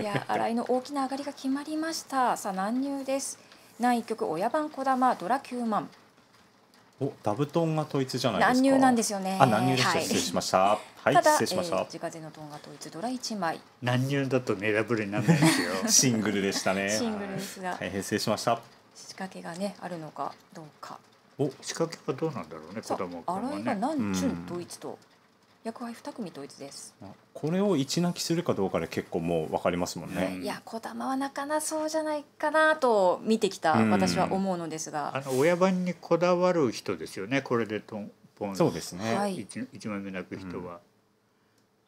いや新井の大きな上がりが決まりましたさあ難入です難一局親番小玉ドラ九万おダブトンが統一じゃない難入なんですよねあ難入です、はい、失礼しました はいただ、失礼しました、えー、自のトンが統一ドラ一枚難入だとねダブルになるんですよ シングルでしたねシングルですが大変失礼しました仕掛けがねあるのかどうかお仕掛けはどうなんだろうね子供、ね、新井が何中統一と、うん役割二組統一ですこれを一泣きするかどうかで結構もう分かりますもんね、い、いや児玉はなかなそうじゃないかなと見てきた私は思うのですが、あの親番にこだわる人ですよねこれでとんポンそうですね、はい、一一枚目泣く人は、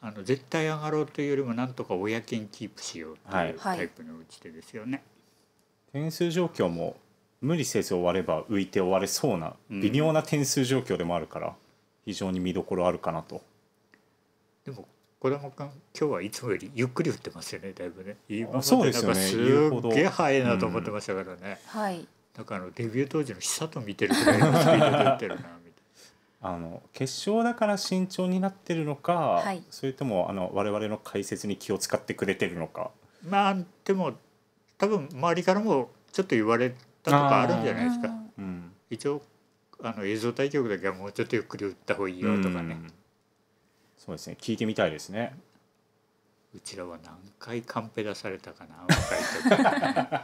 うん、あの絶対上がろうというよりもなんとか親権キープしようというタイプの打ち手ですよね、はい、点数状況も無理せず終われば浮いて終われそうな微妙な点数状況でもあるから非常に見どころあるかなとでも児玉君今日はいつもよりゆっくり降ってますよねだいぶね今までなんかすすげえ早いなと思ってましたからね、はい、だからデビュー当時の久と見てるぐらいのスピードでってるなあの決勝だから慎重になってるのか、はい、それともあの我々の解説に気を使ってくれてるのかまあでも多分周りからもちょっと言われたとかあるんじゃないですか、うん、一応あの映像対局だけはもうちょっとゆっくり打った方がいいよとかね、うんそうですね聞いてみたいですねうちらは何回カンペ出されたかな若い時、ね、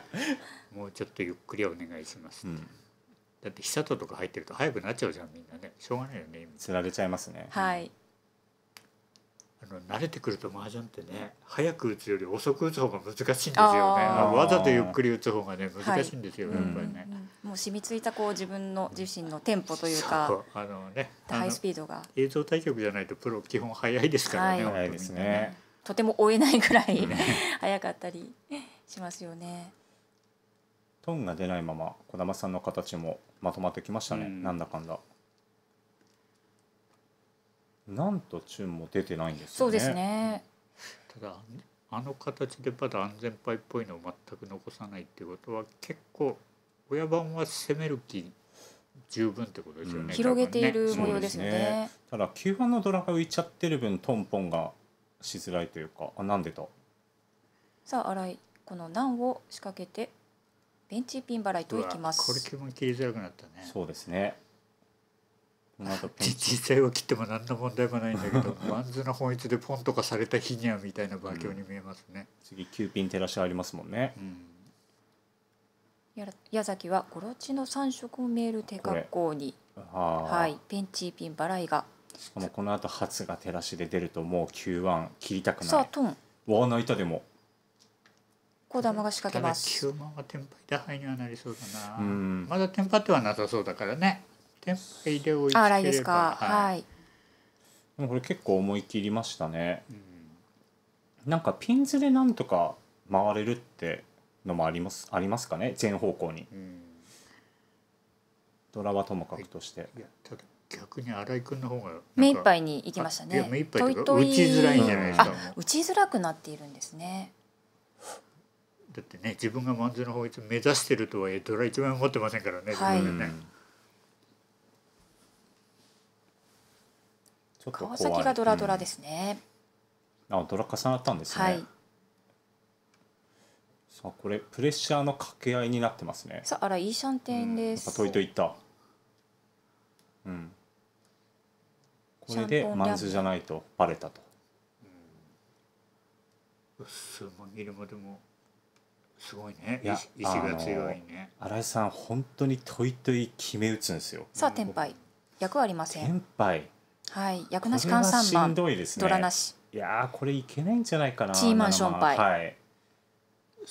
もうちょっとゆっくりお願いしますって、うん、だって久里とか入ってると早くなっちゃうじゃんみんなねしょうがないよねつられちゃいますねはい、あの慣れてくると麻雀ってね早く打つより遅く打つ方が難しいんですよねわざとゆっくり打つ方がね難しいんですよ、はい、やっぱりね、うんもう染みついたこう自分の自身のテンポというかあの、ね、ハイスピードが映像対局じゃないとプロ基本早いですからねはい、ですねとても追えないぐらい、うん、早かったりしますよね。トンが出ないまま児玉さんの形もまとまってきましたね、うん、なんだかんだ。なんとチュンも出てないんです、ね、そうですね。ただあの形でまだ安全牌っぽいのを全く残さないっていうことは結構親番は攻める気十分ってことですよね、うん、広げている模様ですね、ね、ただ9番のドラが浮いちゃってる分トンポンがしづらいというかあなんでとさあ新井この難を仕掛けてベンチピン払いといきますこれ気分切りづらくなったねそうですね 実際は切っても何の問題もないんだけどバ ンズの本一でポンとかされた日にはみたいな馬強に見えますね、うん、次9ピン照らしありますもんね、うん矢崎はゴロチの三色メール手格好にはいペンチーピンバライがしかもこの後初が照らしで出るともう Q1 切りたくないさあトンワーナイタでも小玉が仕掛けます9万はテンパイ打敗にはなりそうだなうまだテンパってはなさそうだからねテンパイで追いつければいですかはい、はい、でもこれ結構思い切りましたね、うん、なんかピンズでなんとか回れるってのもありますありますかね全方向に、うん、ドラはともかくとして。逆に新井君の方が目いっぱいに行きましたね。目いっぱいと打ちづらいんじゃないですか。打ちづらくなっているんですね。だってね自分が漫才の方を目指してるとはいえドラ一番持ってませんからね。はい。ね、川崎がドラドラですね。うん、あドラ重なったんですね。はいさあこれプレッシャーの掛け合いになってますねさああらいいシャンテンです、うん、やっぱといったうんこれでマンズじゃないとバレたとうっすもぎるもでもすごいね意志が強いね新井さん本当にといとい決め打つんですよさあ天敗役ありません天敗はい役なし換算番しんどいですねドラなしいやこれいけないんじゃないかなチーマンションパイはい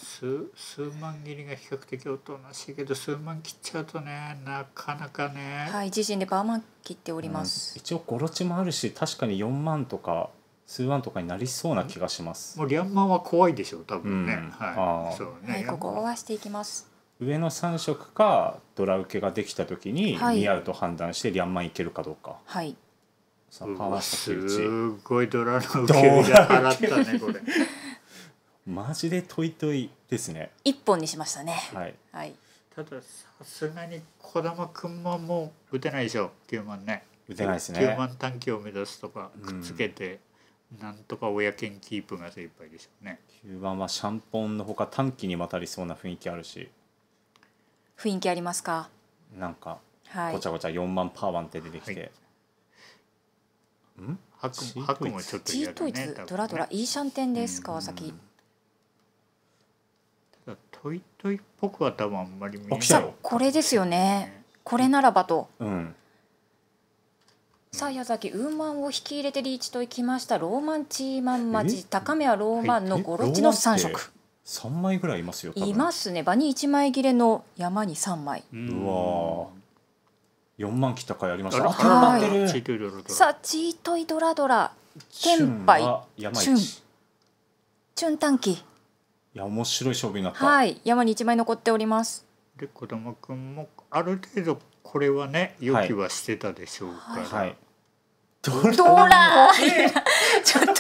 数数万切りが比較的おとなしいけど数万切っちゃうとねなかなかねはい自身でバーマン切っております、うん、一応ゴロチもあるし確かに4万とか数万とかになりそうな気がします、もうリャンマンは怖いでしょう多分ね、うん、はいそうね、はい、ここはしていきます上の3色かドラ受けができた時に似合うと判断してリャンマンいけるかどうかはいさあパワーすごいドラの受けが払ったねこれ マジでトイトイですね一本にしましたねはい、はい、たださすがに児玉君ももう打てないでしょ九万ね打てないですね9万短期を目指すとかくっつけて、うん、なんとか親犬キープが精一杯でしょうね九万はシャンポンのほか短期にまたりそうな雰囲気あるし雰囲気ありますかなんかはい。ごちゃごちゃ四万パーワンって出てきて、はい、んハクもちょっと嫌だね。ドラドライーシャンテンです川崎。トイトイっぽくは多分あんまり見えないこれですよねこれならばと、うん、さあ矢崎ウーマンを引き入れてリーチといきましたローマンチーマンマジ高めはローマンのゴロチの三色三枚ぐらいいますよいますね場に一枚切れの山に三枚うわ4万切った回ありましたはいさあチートイドラドラ天杯チュンチュン短期いや面白い勝負になった。はい山に一枚残っております。で児玉君もある程度これはね予期はしてたでしょうから、はい。どれドラーちょっと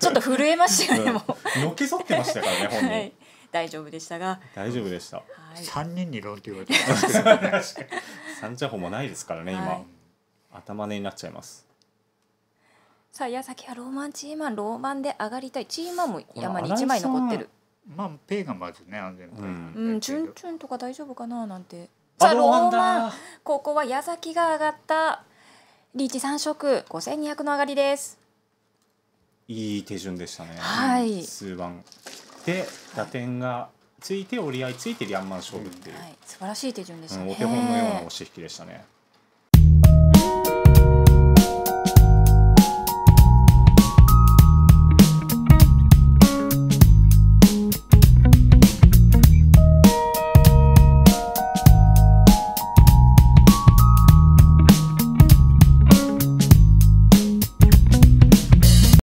ちょっと震えましたよねもう。のけぞってましたからね本人。はい大丈夫でしたが。大丈夫でした。はい3人に論って言われてますけどね三茶法もないですからね今、はい頭根になっちゃいます。さあ矢崎はローマンチーマンローマンで上がりたいチーマンも山に一枚残ってる。まあペイがまずね安全ペイうん、チュンチュンとか大丈夫かななんてさあローマンここは矢崎が上がったリーチ三色五千二百の上がりですいい手順でしたね、はい、数番で打点がついて折り合いついてリャンマン勝負っていう、うんはい、素晴らしい手順でしたね、うん、お手本のような押し引きでしたね